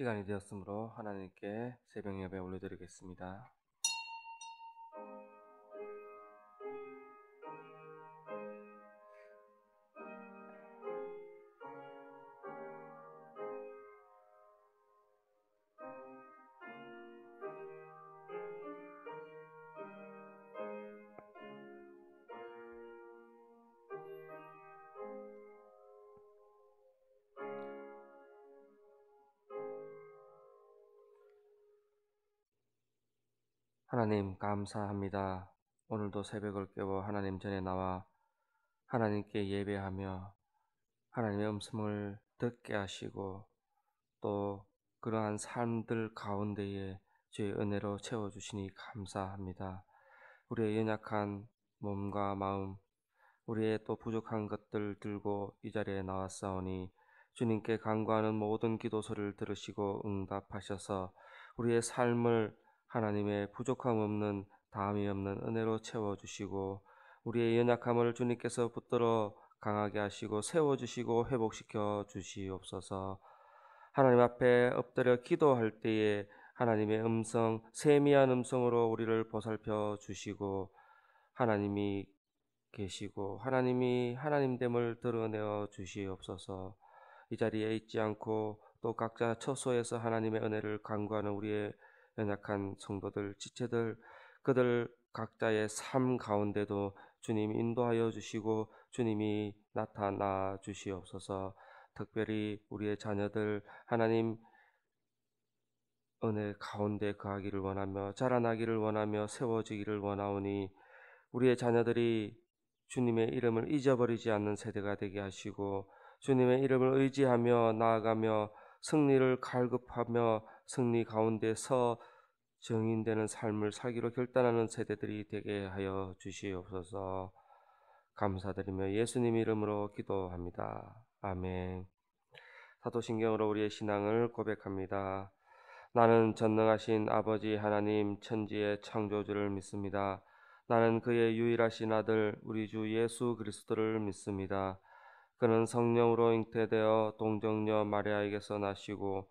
시간이 되었으므로 하나님께 새벽 예배 올려드리겠습니다. 하나님 감사합니다. 오늘도 새벽을 깨워 하나님 전에 나와 하나님께 예배하며 하나님의 음성을 듣게 하시고 또 그러한 삶들 가운데에 주의 은혜로 채워주시니 감사합니다. 우리의 연약한 몸과 마음, 우리의 또 부족한 것들 들고 이 자리에 나왔사오니 주님께 간구하는 모든 기도서를 들으시고 응답하셔서 우리의 삶을 하나님의 부족함 없는 다함이 없는 은혜로 채워주시고 우리의 연약함을 주님께서 붙들어 강하게 하시고 세워주시고 회복시켜 주시옵소서 하나님 앞에 엎드려 기도할 때에 하나님의 음성, 세미한 음성으로 우리를 보살펴 주시고 하나님이 계시고 하나님이 하나님됨을 드러내어 주시옵소서 이 자리에 있지 않고 또 각자 처소에서 하나님의 은혜를 간구하는 우리의 연약한 성도들, 지체들, 그들 각자의 삶 가운데도 주님 인도하여 주시고 주님이 나타나 주시옵소서. 특별히 우리의 자녀들 하나님 은혜 가운데 그하기를 원하며 자라나기를 원하며 세워지기를 원하오니 우리의 자녀들이 주님의 이름을 잊어버리지 않는 세대가 되게 하시고 주님의 이름을 의지하며 나아가며 승리를 갈급하며 승리 가운데 서 증인되는 삶을 살기로 결단하는 세대들이 되게 하여 주시옵소서. 감사드리며 예수님 이름으로 기도합니다. 아멘. 사도신경으로 우리의 신앙을 고백합니다. 나는 전능하신 아버지 하나님 천지의 창조주를 믿습니다. 나는 그의 유일하신 아들 우리 주 예수 그리스도를 믿습니다. 그는 성령으로 잉태되어 동정녀 마리아에게서 나시고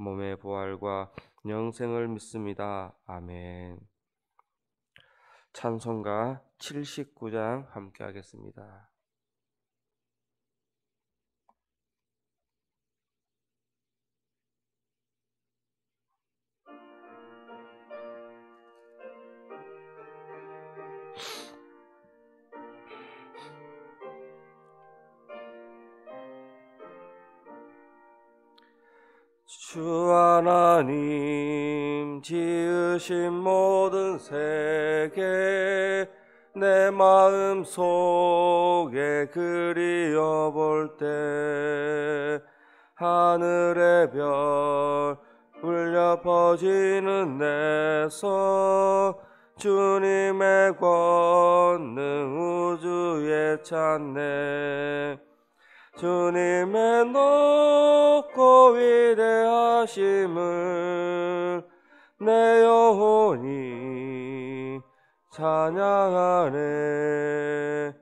몸의 부활과 영생을 믿습니다. 아멘. 찬송가 79장 함께 하겠습니다. 주 하나님 지으신 모든 세계 내 마음 속에 그리워볼 때 하늘의 별 울려 퍼지는 내서 주님의 권능 우주에 찬네 주님의 높고 위대하심을 내 영혼이 찬양하네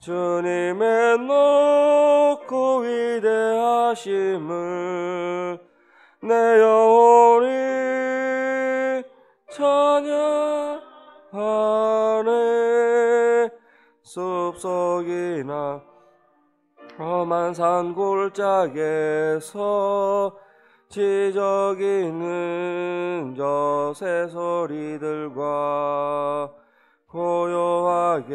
주님의 높고 위대하심을 내 영혼이 찬양하네 숲속이나 험한 산 골짜기에서 지저귀는 저 새소리들과 고요하게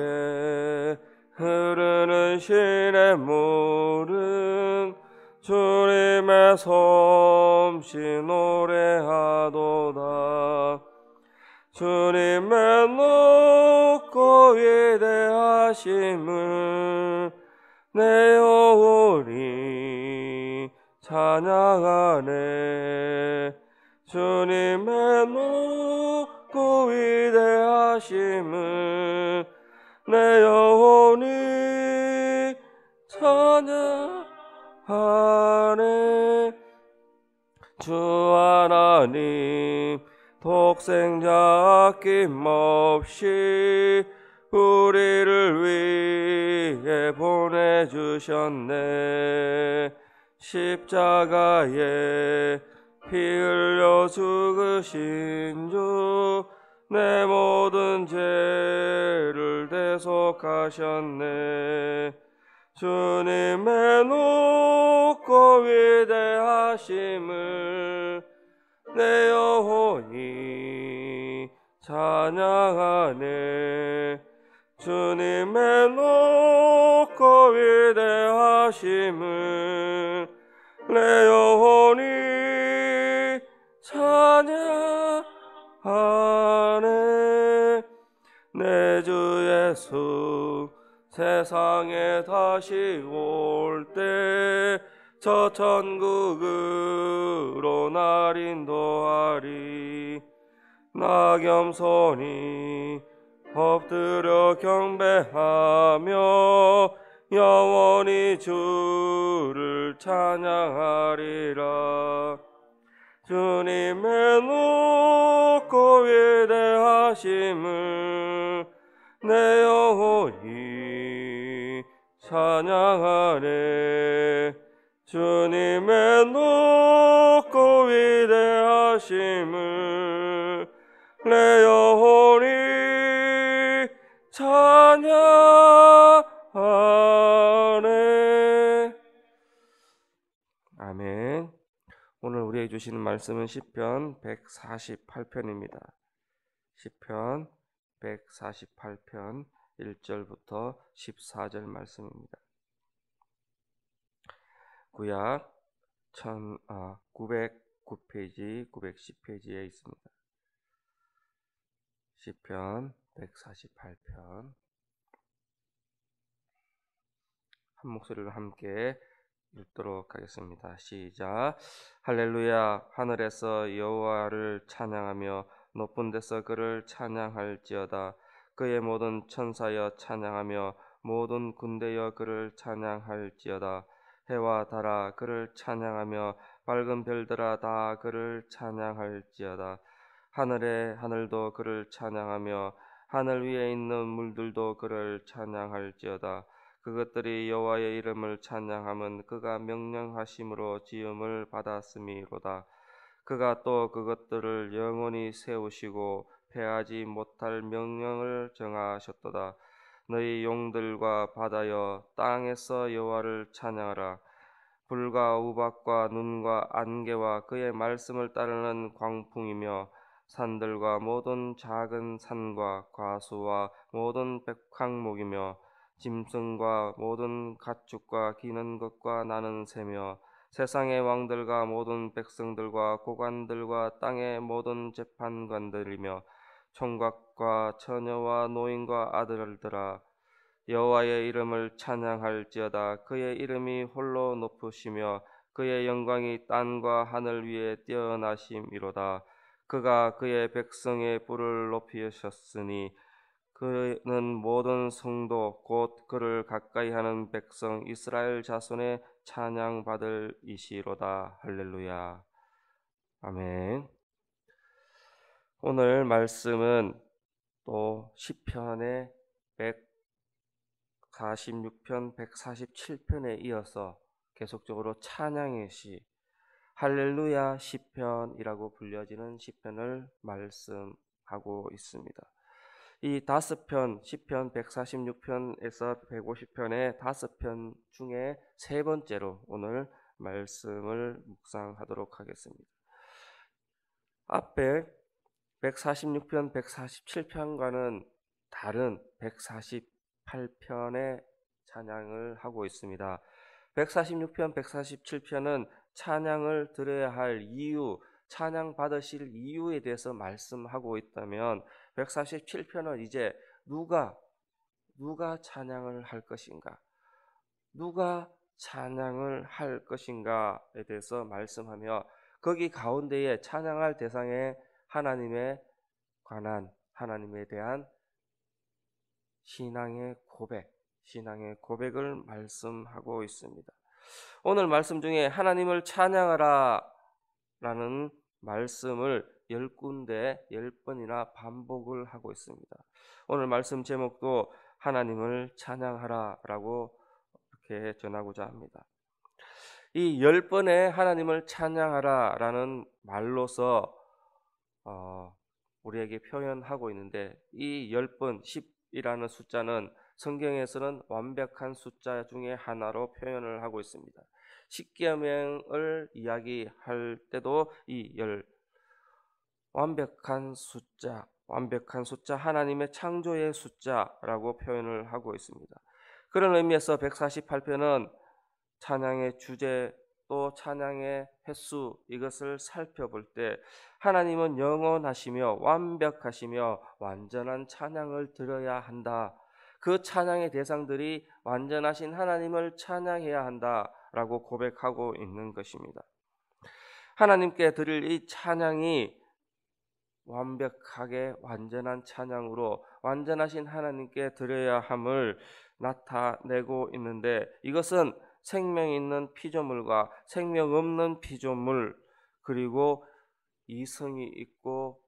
흐르는 시냇물은 주님의 솜씨 노래하도다 주님의 높고 위대하심을 내 영혼이 찬양하네 주님의 높고 위대하심을 내 영혼이 찬양하네 주 하나님 독생자 아낌없이 우리를 위해 보내주셨네. 십자가에 피 흘려 죽으신 주, 내 모든 죄를 대속하셨네. 주님의 높고 위대하심을 내 영혼이 찬양하네. 주님의 높고 위대하심을 내 영혼이 찬양하네 내 주 예수 세상에 다시 올 때 저 천국으로 날 인도하리 나 겸손히 엎드려 경배하며 영원히 주를 찬양하리라. 주님의 높고 위대하심을 내 영혼이 찬양하네. 주님의 높고 위대하심을 내 영혼이 하네. 아멘. 오늘 우리에게 주시는 말씀은 시편 148편입니다. 시편 148편 1절부터 14절 말씀입니다. 구약 1909페이지 아, 910페이지에 있습니다. 시편 148편 한 목소리로 함께 읽도록 하겠습니다. 시작. 할렐루야 하늘에서 여호와를 찬양하며 높은 데서 그를 찬양할지어다 그의 모든 천사여 찬양하며 모든 군대여 그를 찬양할지어다 해와 달아 그를 찬양하며 밝은 별들아 다 그를 찬양할지어다 하늘의 하늘도 그를 찬양하며 하늘 위에 있는 물들도 그를 찬양할지어다 그것들이 여호와의 이름을 찬양함은 그가 명령하심으로 지음을 받았음이로다. 그가 또 그것들을 영원히 세우시고 패하지 못할 명령을 정하셨도다. 너희 용들과 바다여 땅에서 여호와를 찬양하라. 불과 우박과 눈과 안개와 그의 말씀을 따르는 광풍이며 산들과 모든 작은 산과 과수와 모든 백항목이며 짐승과 모든 가축과 기는 것과 나는 세며 세상의 왕들과 모든 백성들과 고관들과 땅의 모든 재판관들이며 총각과 처녀와 노인과 아들들아 여호와의 이름을 찬양할지어다 그의 이름이 홀로 높으시며 그의 영광이 땅과 하늘 위에 뛰어나심이로다 그가 그의 백성의 불을 높이셨으니 그는 모든 성도 곧 그를 가까이 하는 백성 이스라엘 자손의 찬양 받을 이시로다 할렐루야 아멘. 오늘 말씀은 또 시편의 146편, 147편에 이어서 계속적으로 찬양의 시 할렐루야 시편이라고 불려지는 시편을 말씀하고 있습니다. 이 다섯 편, 10편, 146편에서 150편의 다섯 편 중에 세 번째로 오늘 말씀을 묵상하도록 하겠습니다. 앞에 146편, 147편과는 다른 148편의 찬양을 하고 있습니다. 146편, 147편은 찬양을 들어야할 이유, 찬양 받으실 이유에 대해서 말씀하고 있다면 147편은 이제 누가 누가 찬양을 할 것인가? 누가 찬양을 할 것인가에 대해서 말씀하며 거기 가운데에 찬양할 대상에 하나님의 관한 하나님에 대한 신앙의 고백, 신앙의 고백을 말씀하고 있습니다. 오늘 말씀 중에 하나님을 찬양하라 라는 말씀을 열 군데 열 번이나 반복을 하고 있습니다. 오늘 말씀 제목도 하나님을 찬양하라라고 이렇게 전하고자 합니다. 이 열 번의 하나님을 찬양하라라는 말로서 어, 우리에게 표현하고 있는데 이 열 번, 10이라는 숫자는 성경에서는 완벽한 숫자 중의 하나로 표현을 하고 있습니다. 십계명을 이야기할 때도 이 열 완벽한 숫자, 완벽한 숫자, 하나님의 창조의 숫자라고 표현을 하고 있습니다. 그런 의미에서 148편은 찬양의 주제 또 찬양의 횟수 이것을 살펴볼 때 하나님은 영원하시며 완벽하시며 완전한 찬양을 드려야 한다. 그 찬양의 대상들이 완전하신 하나님을 찬양해야 한다. 라고 고백하고 있는 것입니다. 하나님께 드릴 이 찬양이 완벽하게 완전한 찬양으로 완전하신 하나님께 드려야 함을 나타내고 있는데 이것은 생명 있는 피조물과 생명 없는 피조물 그리고 이성이 있고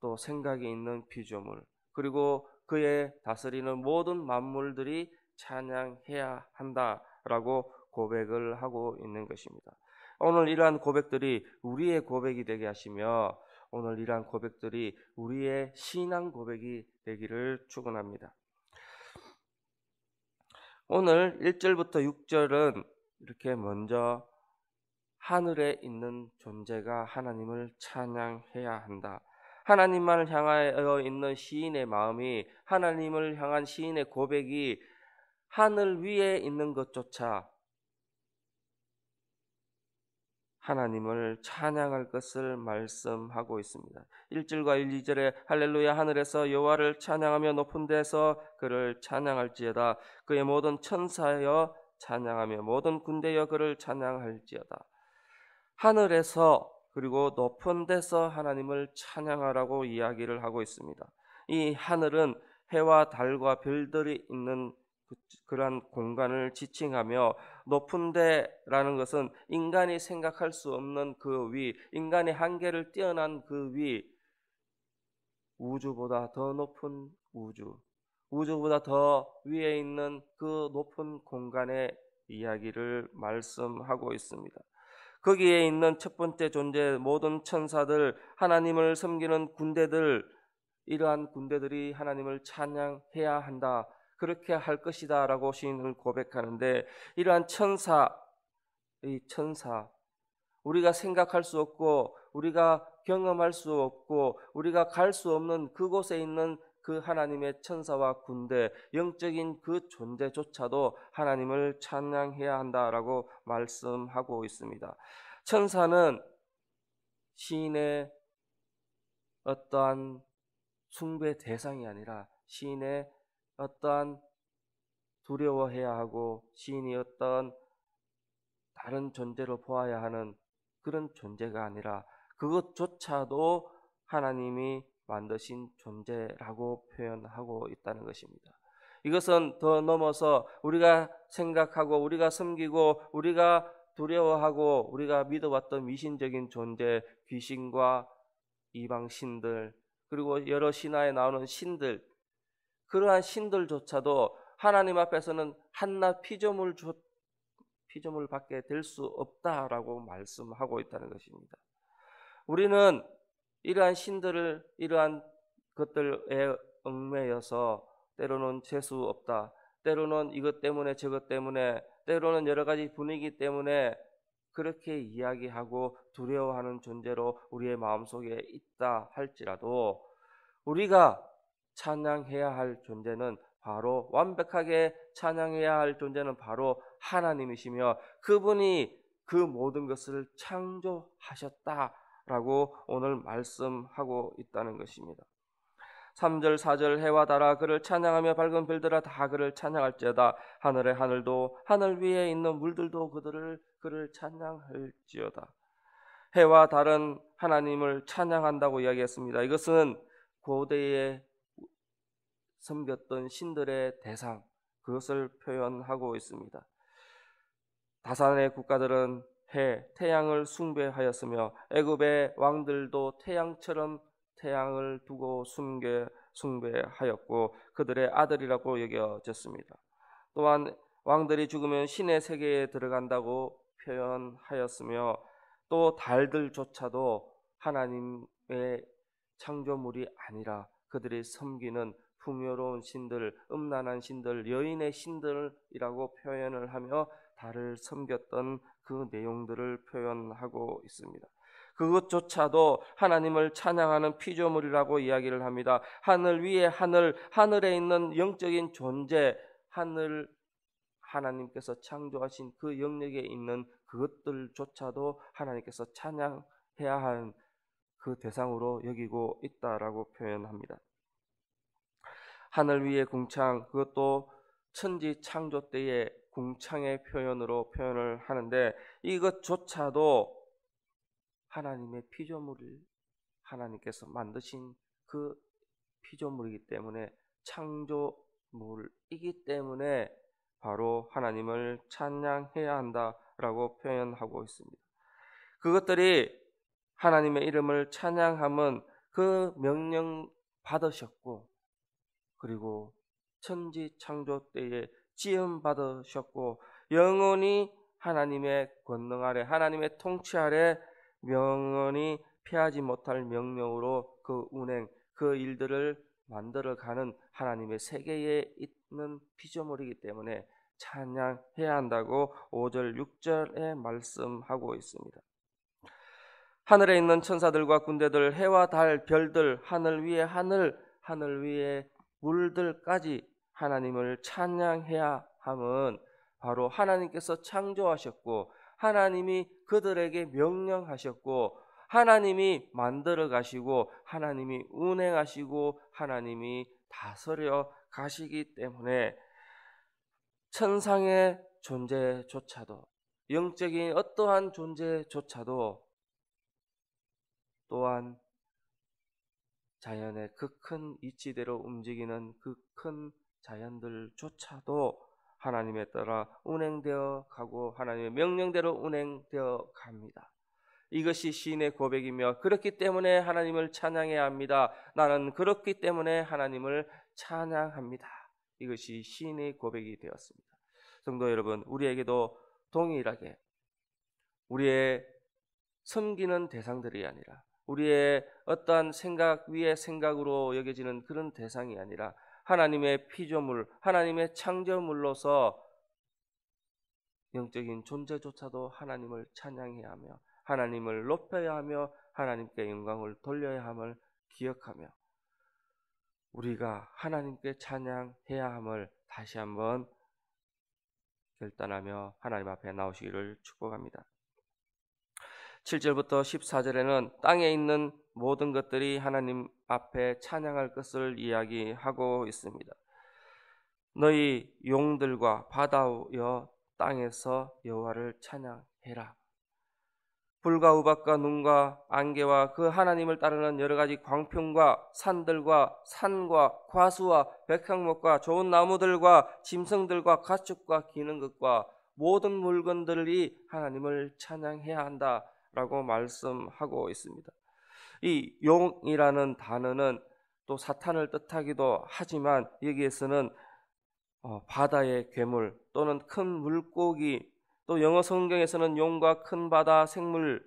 또 생각이 있는 피조물 그리고 그의 다스리는 모든 만물들이 찬양해야 한다라고 고백을 하고 있는 것입니다. 오늘 이러한 고백들이 우리의 고백이 되게 하시며 오늘 이러한 고백들이 우리의 신앙 고백이 되기를 축원합니다. 오늘 1절부터 6절은 이렇게 먼저 하늘에 있는 존재가 하나님을 찬양해야 한다. 하나님만을 향하여 있는 시인의 마음이 하나님을 향한 시인의 고백이 하늘 위에 있는 것조차 하나님을 찬양할 것을 말씀하고 있습니다. 1절과 1, 2절에 할렐루야 하늘에서 여호와를 찬양하며 높은 데서 그를 찬양할지어다 그의 모든 천사여 찬양하며 모든 군대여 그를 찬양할지어다 하늘에서 그리고 높은 데서 하나님을 찬양하라고 이야기를 하고 있습니다. 이 하늘은 해와 달과 별들이 있는 그, 그러한 공간을 지칭하며 높은데라는 것은 인간이 생각할 수 없는 그 위, 인간의 한계를 뛰어난 그 위, 우주보다 더 높은 우주, 우주보다 더 위에 있는 그 높은 공간의 이야기를 말씀하고 있습니다. 거기에 있는 첫 번째 존재 모든 천사들 하나님을 섬기는 군대들 이러한 군대들이 하나님을 찬양해야 한다. 그렇게 할 것이다 라고 시인은 고백하는데 이러한 천사, 이 천사, 우리가 생각할 수 없고 우리가 경험할 수 없고 우리가 갈 수 없는 그곳에 있는 그 하나님의 천사와 군대, 영적인 그 존재조차도 하나님을 찬양해야 한다라고 말씀하고 있습니다. 천사는 시인의 어떠한 숭배 대상이 아니라 시인의 어떠한 두려워해야 하고 시인이 어떤 다른 존재로 보아야 하는 그런 존재가 아니라 그것조차도 하나님이 만드신 존재라고 표현하고 있다는 것입니다. 이것은 더 넘어서 우리가 생각하고 우리가 섬기고 우리가 두려워하고 우리가 믿어왔던 미신적인 존재 귀신과 이방신들 그리고 여러 신화에 나오는 신들 그러한 신들조차도 하나님 앞에서는 한낱 피조물 피조물 받게 될 수 없다라고 말씀하고 있다는 것입니다. 우리는 이러한 신들을 이러한 것들에 얽매여서 때로는 재수 없다. 때로는 이것 때문에 저것 때문에 때로는 여러 가지 분위기 때문에 그렇게 이야기하고 두려워하는 존재로 우리의 마음속에 있다 할지라도 우리가 찬양해야 할 존재는 바로 완벽하게 찬양해야 할 존재는 바로 하나님이시며 그분이 그 모든 것을 창조하셨다라고 오늘 말씀하고 있다는 것입니다. 3절 4절 해와 달아 그를 찬양하며 밝은 별들아 다 그를 찬양할지어다 하늘의 하늘도 하늘 위에 있는 물들도 그들을 그를 찬양할지어다 해와 달은 하나님을 찬양한다고 이야기했습니다. 이것은 고대의 섬겼던 신들의 대상, 그것을 표현하고 있습니다. 다산의 국가들은 해, 태양을 숭배하였으며 애굽의 왕들도 태양처럼 태양을 두고 숭배, 숭배하였고 그들의 아들이라고 여겨졌습니다. 또한 왕들이 죽으면 신의 세계에 들어간다고 표현하였으며 또 달들조차도 하나님의 창조물이 아니라 그들이 섬기는 풍요로운 신들, 음란한 신들, 여인의 신들이라고 표현을 하며 달을 섬겼던 그 내용들을 표현하고 있습니다. 그것조차도 하나님을 찬양하는 피조물이라고 이야기를 합니다. 하늘 위에 하늘, 하늘에 있는 영적인 존재, 하늘 하나님께서 창조하신 그 영역에 있는 그것들조차도 하나님께서 찬양해야 하는 그 대상으로 여기고 있다라고 표현합니다. 하늘 위의 궁창 그것도 천지 창조 때의 궁창의 표현으로 표현을 하는데 이것조차도 하나님의 피조물을 하나님께서 만드신 그 피조물이기 때문에 창조물이기 때문에 바로 하나님을 찬양해야 한다라고 표현하고 있습니다. 그것들이 하나님의 이름을 찬양함은 그 명령 받으셨고 그리고 천지 창조 때에 지음 받으셨고 영원히 하나님의 권능 아래 하나님의 통치 아래 영원히 피하지 못할 명령으로 그 운행 그 일들을 만들어 가는 하나님의 세계에 있는 피조물이기 때문에 찬양해야 한다고 5절 6절에 말씀하고 있습니다. 하늘에 있는 천사들과 군대들 해와 달 별들 하늘 위에 하늘 하늘 위에 물들까지 하나님을 찬양해야 함은 바로 하나님께서 창조하셨고 하나님이 그들에게 명령하셨고 하나님이 만들어 가시고 하나님이 운행하시고 하나님이 다스려 가시기 때문에 천상의 존재조차도 영적인 어떠한 존재조차도 또한 자연의 그 큰 이치대로 움직이는 그 큰 자연들조차도 하나님에 따라 운행되어 가고 하나님의 명령대로 운행되어 갑니다. 이것이 시인의 고백이며 그렇기 때문에 하나님을 찬양해야 합니다. 나는 그렇기 때문에 하나님을 찬양합니다. 이것이 시인의 고백이 되었습니다. 성도 여러분, 우리에게도 동일하게 우리의 섬기는 대상들이 아니라 우리의 어떠한 생각 위의 생각으로 여겨지는 그런 대상이 아니라 하나님의 피조물, 하나님의 창조물로서 영적인 존재조차도 하나님을 찬양해야 하며 하나님을 높여야 하며 하나님께 영광을 돌려야 함을 기억하며 우리가 하나님께 찬양해야 함을 다시 한번 결단하며 하나님 앞에 나오시기를 축복합니다. 7절부터 14절에는 땅에 있는 모든 것들이 하나님 앞에 찬양할 것을 이야기하고 있습니다. 너희 용들과 바다여 땅에서 여호와를 찬양해라. 불과 우박과 눈과 안개와 그 하나님을 따르는 여러 가지 광평과 산들과 산과 과수와 백향목과 좋은 나무들과 짐승들과 가축과 기는 것과 모든 물건들이 하나님을 찬양해야 한다. 라고 말씀하고 있습니다. 이 용이라는 단어는 또 사탄을 뜻하기도 하지만 여기에서는 어, 바다의 괴물 또는 큰 물고기 또 영어 성경에서는 용과 큰 바다 생물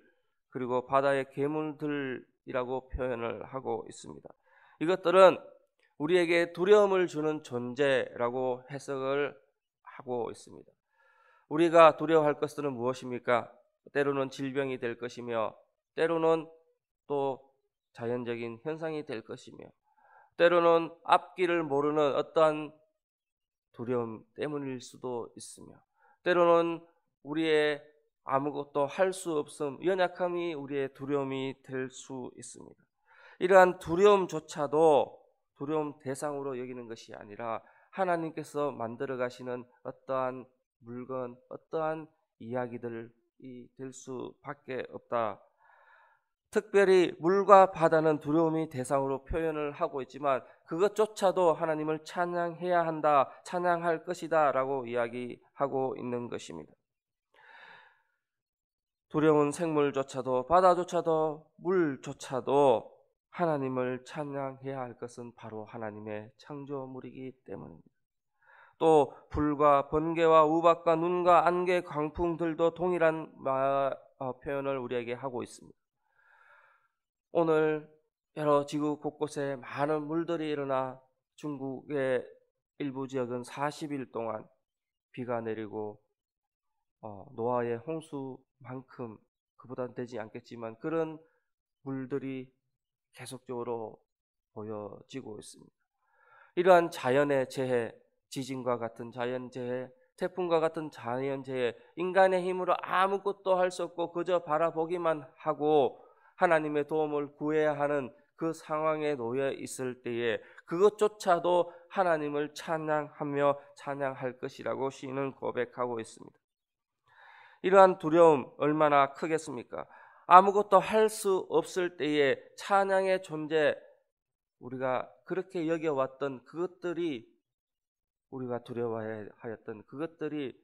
그리고 바다의 괴물들이라고 표현을 하고 있습니다. 이것들은 우리에게 두려움을 주는 존재라고 해석을 하고 있습니다. 우리가 두려워할 것들은 무엇입니까? 때로는 질병이 될 것이며 때로는 또 자연적인 현상이 될 것이며 때로는 앞길을 모르는 어떠한 두려움 때문일 수도 있으며 때로는 우리의 아무것도 할 수 없음, 연약함이 우리의 두려움이 될 수 있습니다. 이러한 두려움조차도 두려움 대상으로 여기는 것이 아니라 하나님께서 만들어 가시는 어떠한 물건, 어떠한 이야기들 될 수밖에 없다. 특별히 물과 바다는 두려움이 대상으로 표현을 하고 있지만 그것조차도 하나님을 찬양해야 한다, 찬양할 것이다 라고 이야기하고 있는 것입니다. 두려운 생물조차도 바다조차도 물조차도 하나님을 찬양해야 할 것은 바로 하나님의 창조물이기 때문입니다. 또 불과 번개와 우박과 눈과 안개 광풍들도 동일한 어, 표현을 우리에게 하고 있습니다. 오늘 여러 지구 곳곳에 많은 물들이 일어나 중국의 일부 지역은 40일 동안 비가 내리고 어, 노아의 홍수만큼 그보다는 되지 않겠지만 그런 물들이 계속적으로 보여지고 있습니다. 이러한 자연의 재해 지진과 같은 자연재해, 태풍과 같은 자연재해, 인간의 힘으로 아무것도 할 수 없고 그저 바라보기만 하고 하나님의 도움을 구해야 하는 그 상황에 놓여 있을 때에 그것조차도 하나님을 찬양하며 찬양할 것이라고 시인은 고백하고 있습니다. 이러한 두려움 얼마나 크겠습니까? 아무것도 할 수 없을 때에 찬양의 존재 우리가 그렇게 여겨왔던 그것들이 우리가 두려워하였던 그것들이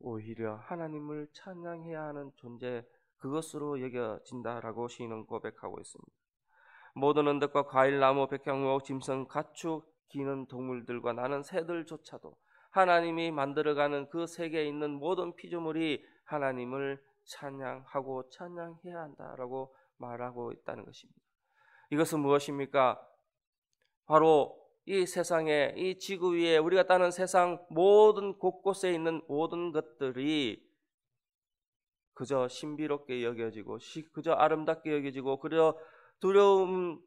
오히려 하나님을 찬양해야 하는 존재 그것으로 여겨진다라고 시인은 고백하고 있습니다. 모든 언덕과 과일나무, 백향목, 짐승, 가축, 기는 동물들과 나는 새들조차도 하나님이 만들어가는 그 세계에 있는 모든 피조물이 하나님을 찬양하고 찬양해야 한다라고 말하고 있다는 것입니다. 이것은 무엇입니까? 바로 이 세상에 이 지구 위에 우리가 따는 세상 모든 곳곳에 있는 모든 것들이 그저 신비롭게 여겨지고 그저 아름답게 여겨지고 그저 두려움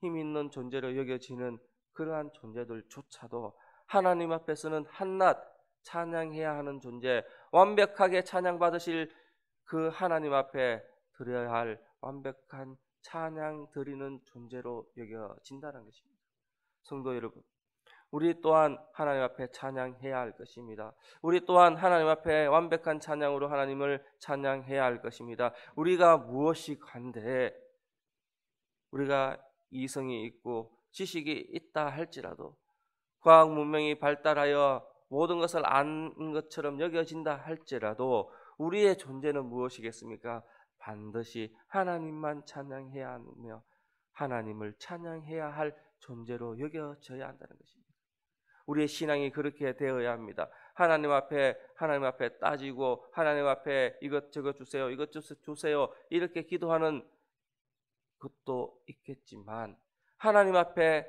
힘 있는 존재로 여겨지는 그러한 존재들조차도 하나님 앞에서는 한낱 찬양해야 하는 존재, 완벽하게 찬양받으실 그 하나님 앞에 드려야 할 완벽한 찬양 드리는 존재로 여겨진다는 것입니다. 성도 여러분, 우리 또한 하나님 앞에 찬양해야 할 것입니다. 우리 또한 하나님 앞에 완벽한 찬양으로 하나님을 찬양해야 할 것입니다. 우리가 무엇이 간데 우리가 이성이 있고 지식이 있다 할지라도 과학 문명이 발달하여 모든 것을 아는 것처럼 여겨진다 할지라도 우리의 존재는 무엇이겠습니까? 반드시 하나님만 찬양해야 하며 하나님을 찬양해야 할 존재로 여겨져야 한다는 것입니다. 우리의 신앙이 그렇게 되어야 합니다. 하나님 앞에 하나님 앞에 따지고 하나님 앞에 이것 저것 주세요. 이것 주세요. 이렇게 기도하는 것도 있겠지만 하나님 앞에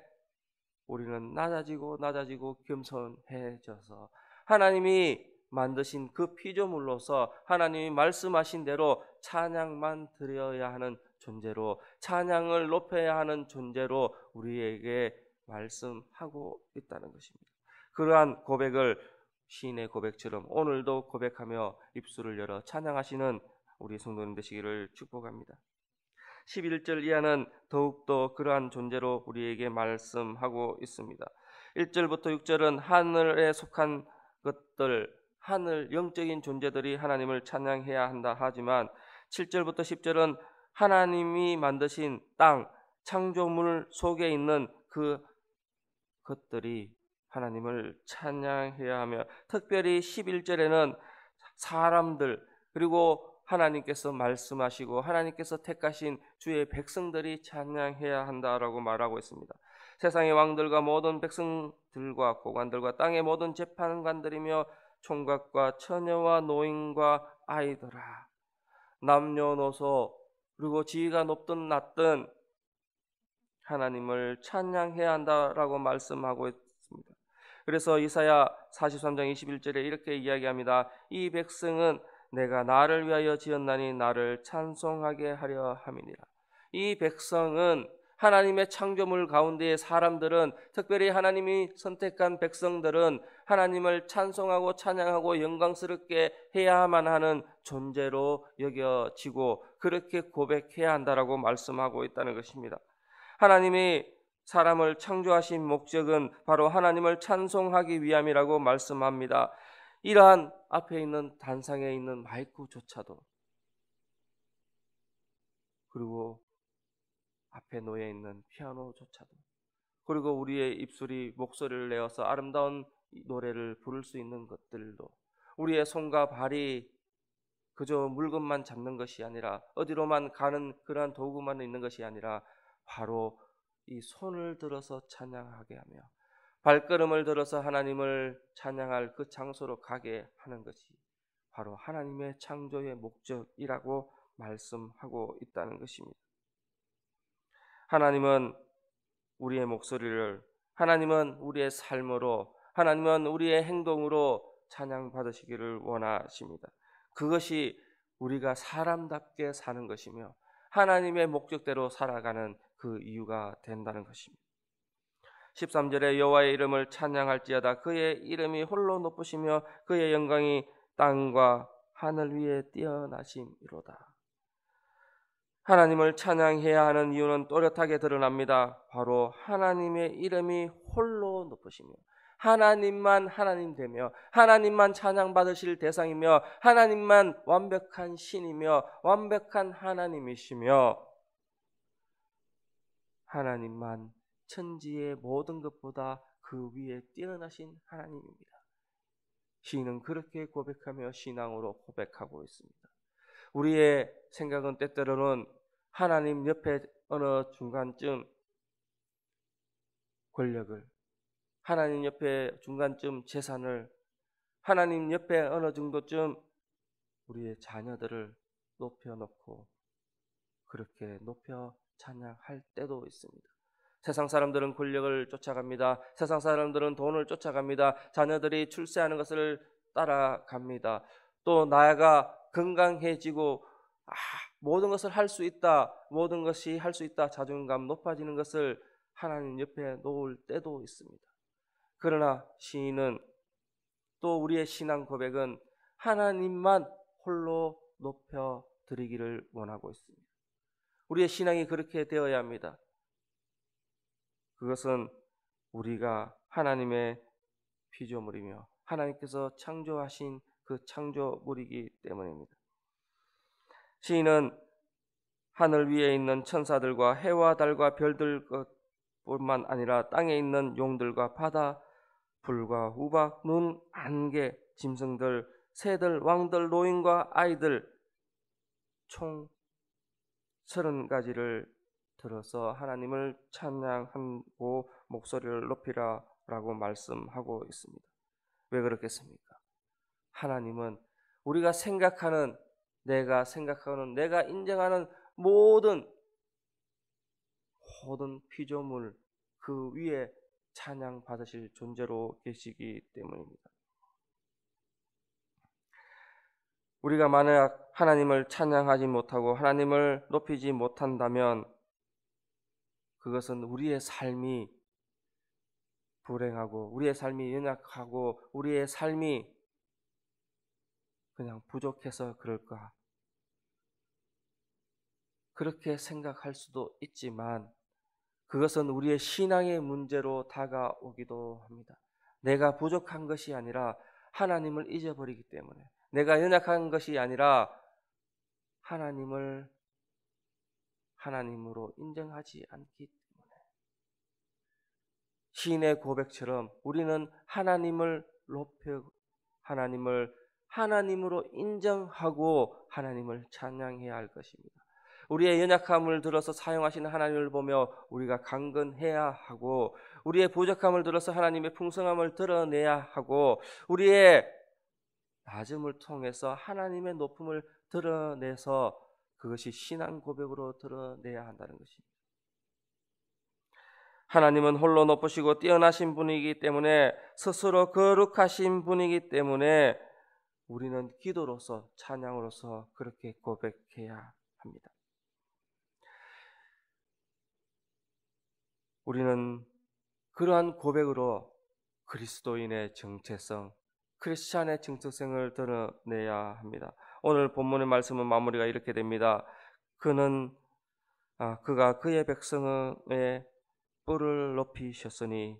우리는 낮아지고 낮아지고 겸손해져서 하나님이 만드신 그 피조물로서 하나님이 말씀하신 대로 찬양만 드려야 하는 존재로 찬양을 높여야 하는 존재로 우리에게 말씀하고 있다는 것입니다. 그러한 고백을 시인의 고백처럼 오늘도 고백하며 입술을 열어 찬양하시는 우리 성도님 되시기를 축복합니다. 11절 이하는 더욱더 그러한 존재로 우리에게 말씀하고 있습니다. 1절부터 6절은 하늘에 속한 것들, 하늘 영적인 존재들이 하나님을 찬양해야 한다 하지만 7절부터 10절은 하나님이 만드신 땅, 창조물 속에 있는 그 것들이 하나님을 찬양해야 하며 특별히 11절에는 사람들 그리고 하나님께서 말씀하시고 하나님께서 택하신 주의 백성들이 찬양해야 한다라고 말하고 있습니다. 세상의 왕들과 모든 백성들과 고관들과 땅의 모든 재판관들이며 총각과 처녀와 노인과 아이들아 남녀노소 그리고 지위가 높든 낮든 하나님을 찬양해야 한다라고 말씀하고 있습니다. 그래서 이사야 43장 21절에 이렇게 이야기합니다. 이 백성은 내가 나를 위하여 지었나니 나를 찬송하게 하려 함이니라. 이 백성은 하나님의 창조물 가운데의 사람들은 특별히 하나님이 선택한 백성들은 하나님을 찬송하고 찬양하고 영광스럽게 해야만 하는 존재로 여겨지고 그렇게 고백해야 한다라고 말씀하고 있다는 것입니다. 하나님이 사람을 창조하신 목적은 바로 하나님을 찬송하기 위함이라고 말씀합니다. 이러한 앞에 있는 단상에 있는 마이크조차도 그리고 앞에 놓여 있는 피아노조차도 그리고 우리의 입술이 목소리를 내어서 아름다운 노래를 부를 수 있는 것들도 우리의 손과 발이 그저 물건만 잡는 것이 아니라 어디로만 가는 그러한 도구만 있는 것이 아니라 바로 이 손을 들어서 찬양하게 하며 발걸음을 들어서 하나님을 찬양할 그 장소로 가게 하는 것이 바로 하나님의 창조의 목적이라고 말씀하고 있다는 것입니다. 하나님은 우리의 목소리를 하나님은 우리의 삶으로 하나님은 우리의 행동으로 찬양 받으시기를 원하십니다. 그것이 우리가 사람답게 사는 것이며 하나님의 목적대로 살아가는 그 이유가 된다는 것입니다. 13절에 여호와의 이름을 찬양할지어다 그의 이름이 홀로 높으시며 그의 영광이 땅과 하늘 위에 뛰어나심이로다. 하나님을 찬양해야 하는 이유는 또렷하게 드러납니다. 바로 하나님의 이름이 홀로 높으시며 하나님만 하나님 되며 하나님만 찬양받으실 대상이며 하나님만 완벽한 신이며 완벽한 하나님이시며 하나님만 천지의 모든 것보다 그 위에 뛰어나신 하나님입니다. 시인은 그렇게 고백하며 신앙으로 고백하고 있습니다. 우리의 생각은 때때로는 하나님 옆에 어느 중간쯤 권력을, 하나님 옆에 중간쯤 재산을, 하나님 옆에 어느 정도쯤 우리의 자녀들을 높여놓고 그렇게 높여 찬양할 때도 있습니다. 세상 사람들은 권력을 쫓아갑니다. 세상 사람들은 돈을 쫓아갑니다. 자녀들이 출세하는 것을 따라갑니다. 또 나아가 건강해지고 아, 모든 것을 할 수 있다. 모든 것이 할 수 있다. 자존감 높아지는 것을 하나님 옆에 놓을 때도 있습니다. 그러나 시인은 또 우리의 신앙 고백은 하나님만 홀로 높여 드리기를 원하고 있습니다. 우리의 신앙이 그렇게 되어야 합니다. 그것은 우리가 하나님의 피조물이며 하나님께서 창조하신 그 창조물이기 때문입니다. 시인은 하늘 위에 있는 천사들과 해와 달과 별들 것뿐만 아니라 땅에 있는 용들과 바다, 불과 우박, 눈, 안개, 짐승들, 새들, 왕들, 노인과 아이들 총 서른 가지를 들어서 하나님을 찬양하고 목소리를 높이라라고 말씀하고 있습니다. 왜 그렇겠습니까? 하나님은 우리가 생각하는 내가 생각하는 내가 인정하는 모든 모든 피조물 그 위에 찬양 받으실 존재로 계시기 때문입니다. 우리가 만약 하나님을 찬양하지 못하고 하나님을 높이지 못한다면 그것은 우리의 삶이 불행하고 우리의 삶이 연약하고 우리의 삶이 그냥 부족해서 그럴까 그렇게 생각할 수도 있지만 그것은 우리의 신앙의 문제로 다가오기도 합니다. 내가 부족한 것이 아니라 하나님을 잊어버리기 때문에 내가 연약한 것이 아니라 하나님을 하나님으로 인정하지 않기 때문에 시인의 고백처럼 우리는 하나님을 높여 하나님을 하나님으로 인정하고 하나님을 찬양해야 할 것입니다. 우리의 연약함을 들어서 사용하시는 하나님을 보며 우리가 강건해야 하고 우리의 보적함을 들어서 하나님의 풍성함을 드러내야 하고 우리의 낮음을 통해서 하나님의 높음을 드러내서 그것이 신앙 고백으로 드러내야 한다는 것입니다. 하나님은 홀로 높으시고 뛰어나신 분이기 때문에 스스로 거룩하신 분이기 때문에 우리는 기도로서 찬양으로서 그렇게 고백해야 합니다. 우리는 그러한 고백으로 그리스도인의 정체성, 크리스찬의 정체성을 드러내야 합니다. 오늘 본문의 말씀은 마무리가 이렇게 됩니다. 그는 아, 그가 그의 백성의 뿔을 높이셨으니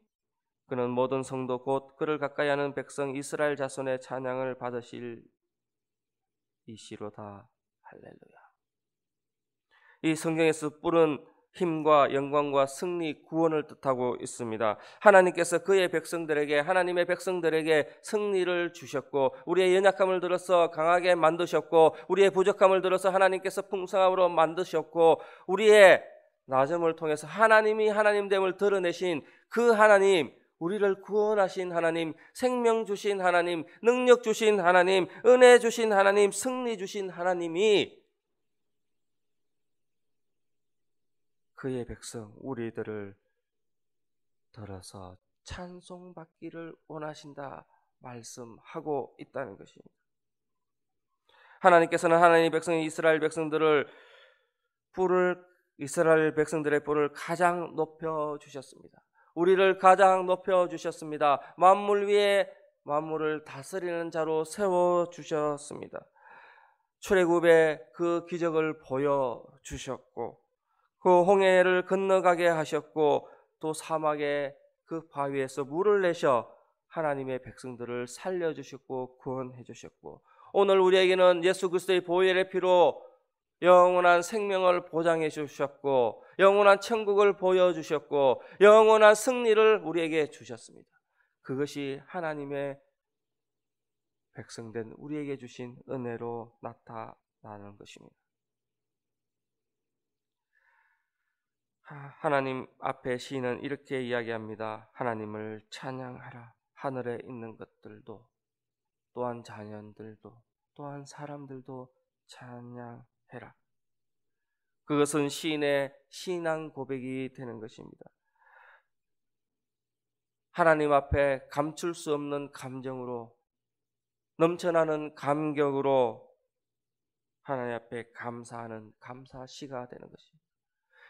그는 모든 성도 곧 그를 가까이 하는 백성 이스라엘 자손의 찬양을 받으실 이시로다 할렐루야. 이 성경에서 뿔은 힘과 영광과 승리 구원을 뜻하고 있습니다. 하나님께서 그의 백성들에게 하나님의 백성들에게 승리를 주셨고 우리의 연약함을 들어서 강하게 만드셨고 우리의 부족함을 들어서 하나님께서 풍성함으로 만드셨고 우리의 낮음을 통해서 하나님이 하나님됨을 드러내신 그 하나님 우리를 구원하신 하나님, 생명 주신 하나님, 능력 주신 하나님, 은혜 주신 하나님, 승리 주신 하나님이 그의 백성 우리들을 들어서 찬송받기를 원하신다 말씀하고 있다는 것입니다. 하나님께서는 하나님 백성 이스라엘 백성들을 뿔을 이스라엘 백성들의 뿔을 가장 높여 주셨습니다. 우리를 가장 높여 주셨습니다. 만물 위에 만물을 다스리는 자로 세워 주셨습니다. 출애굽의 그 기적을 보여 주셨고 그 홍해를 건너가게 하셨고 또 사막의 그 바위에서 물을 내셔 하나님의 백성들을 살려주셨고 구원해 주셨고 오늘 우리에게는 예수 그리스도의 보혈의 피로 영원한 생명을 보장해 주셨고 영원한 천국을 보여 주셨고 영원한 승리를 우리에게 주셨습니다. 그것이 하나님의 백성된 우리에게 주신 은혜로 나타나는 것입니다. 하나님 앞에 시인은 이렇게 이야기합니다. 하나님을 찬양하라. 하늘에 있는 것들도 또한 자연들도 또한 사람들도 찬양해라. 그것은 시인의 신앙 고백이 되는 것입니다. 하나님 앞에 감출 수 없는 감정으로 넘쳐나는 감격으로 하나님 앞에 감사하는 감사시가 되는 것입니다.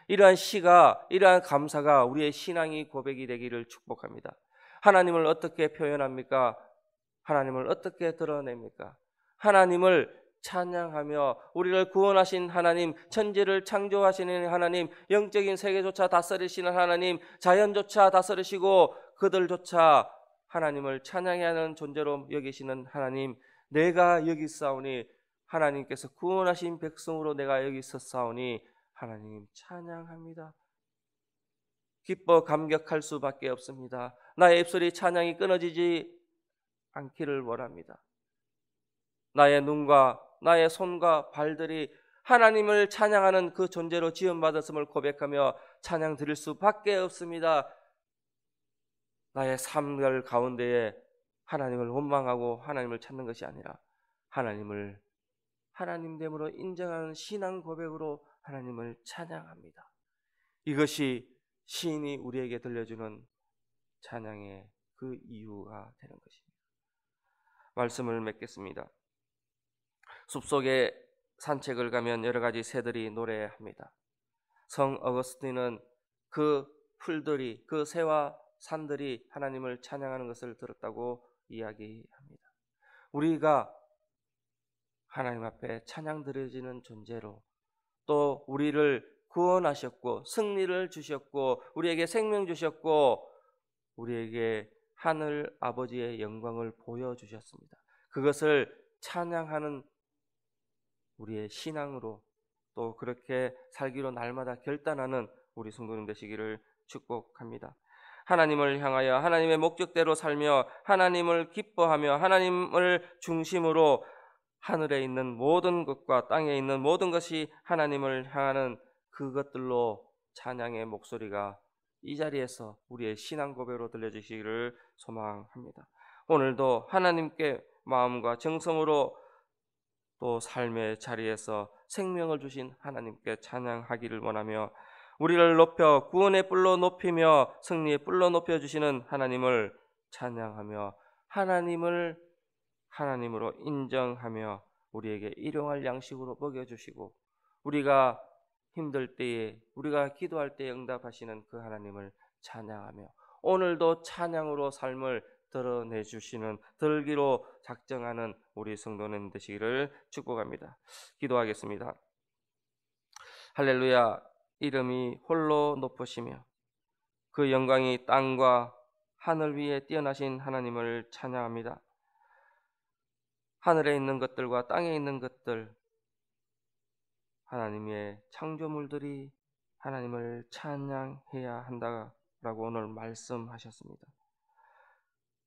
이러한 시가 이러한 감사가 우리의 신앙이 고백이 되기를 축복합니다. 하나님을 어떻게 표현합니까? 하나님을 어떻게 드러냅니까? 하나님을 찬양하며 우리를 구원하신 하나님, 천지를 창조하시는 하나님, 영적인 세계조차 다스리시는 하나님, 자연조차 다스리시고 그들조차 하나님을 찬양 하는 존재로 여기시는 하나님, 내가 여기 있사니 하나님께서 구원하신 백성으로 내가 여기 있었사니 하나님 찬양합니다. 기뻐 감격할 수밖에 없습니다. 나의 입술이 찬양이 끊어지지 않기를 원합니다. 나의 눈과 나의 손과 발들이 하나님을 찬양하는 그 존재로 지음받았음을 고백하며 찬양 드릴 수밖에 없습니다. 나의 삶들 가운데에 하나님을 원망하고 하나님을 찾는 것이 아니라 하나님을 하나님 됨으로 인정하는 신앙 고백으로 하나님을 찬양합니다. 이것이 시인이 우리에게 들려주는 찬양의 그 이유가 되는 것입니다. 말씀을 맺겠습니다. 숲속에 산책을 가면 여러 가지 새들이 노래합니다. 성 어거스틴은 그 풀들이 그 새와 산들이 하나님을 찬양하는 것을 들었다고 이야기합니다. 우리가 하나님 앞에 찬양 드려지는 존재로 또 우리를 구원하셨고 승리를 주셨고 우리에게 생명 주셨고 우리에게 하늘 아버지의 영광을 보여 주셨습니다. 그것을 찬양하는 우리의 신앙으로 또 그렇게 살기로 날마다 결단하는 우리 성도님 되시기를 축복합니다. 하나님을 향하여 하나님의 목적대로 살며 하나님을 기뻐하며 하나님을 중심으로 하늘에 있는 모든 것과 땅에 있는 모든 것이 하나님을 향하는 그것들로 찬양의 목소리가 이 자리에서 우리의 신앙 고백으로 들려지시기를 소망합니다. 오늘도 하나님께 마음과 정성으로 또 삶의 자리에서 생명을 주신 하나님께 찬양하기를 원하며 우리를 높여 구원의 뿔로 높이며 승리의 뿔로 높여 주시는 하나님을 찬양하며 하나님을 하나님으로 인정하며 우리에게 일용할 양식으로 먹여주시고 우리가 힘들 때에 우리가 기도할 때 응답하시는 그 하나님을 찬양하며 오늘도 찬양으로 삶을 드러내 주시는 들기로 작정하는 우리 성도는 되시기를 축복합니다. 기도하겠습니다. 할렐루야 이름이 홀로 높으시며 그 영광이 땅과 하늘 위에 뛰어나신 하나님을 찬양합니다. 하늘에 있는 것들과 땅에 있는 것들, 하나님의 창조물들이 하나님을 찬양해야 한다라고 오늘 말씀하셨습니다.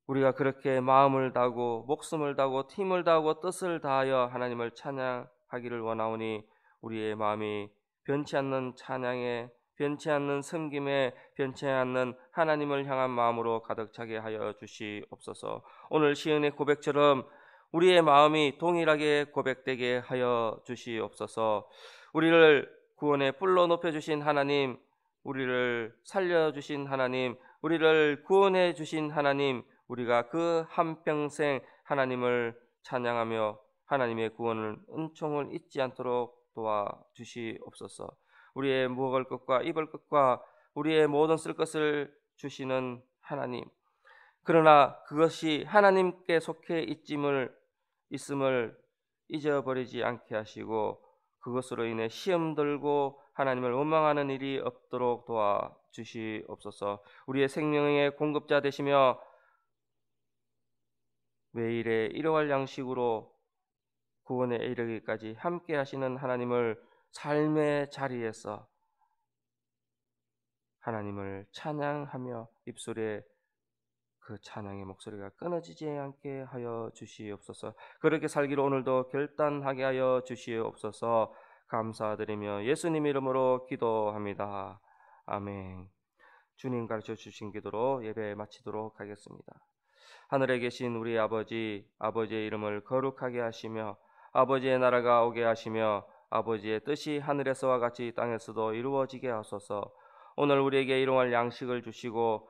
우리가 그렇게 마음을 다하고 목숨을 다하고 팀을 다하고 뜻을 다하여 하나님을 찬양하기를 원하오니 우리의 마음이 변치 않는 찬양에 변치 않는 섬김에 변치 않는 하나님을 향한 마음으로 가득 차게 하여 주시옵소서. 오늘 시은의 고백처럼 우리의 마음이 동일하게 고백되게 하여 주시옵소서. 우리를 구원의 불러 높여 주신 하나님, 우리를 살려 주신 하나님, 우리를 구원해 주신 하나님, 우리가 그 한평생 하나님을 찬양하며 하나님의 구원을 은총을 잊지 않도록 도와 주시옵소서. 우리의 먹을 것과 입을 것과 우리의 모든 쓸 것을 주시는 하나님. 그러나 그것이 하나님께 속해 있음을 있음을 잊어버리지 않게 하시고 그것으로 인해 시험 들고 하나님을 원망하는 일이 없도록 도와 주시옵소서. 우리의 생명의 공급자 되시며 매일의 일용할 양식으로 구원에 이르기까지 함께 하시는 하나님을 삶의 자리에서 하나님을 찬양하며 입술에 그 찬양의 목소리가 끊어지지 않게 하여 주시옵소서. 그렇게 살기로 오늘도 결단하게 하여 주시옵소서. 감사드리며 예수님 이름으로 기도합니다. 아멘. 주님 가르쳐 주신 기도로 예배 마치도록 하겠습니다. 하늘에 계신 우리 아버지, 아버지의 이름을 거룩하게 하시며 아버지의 나라가 오게 하시며 아버지의 뜻이 하늘에서와 같이 땅에서도 이루어지게 하소서. 오늘 우리에게 일용할 양식을 주시고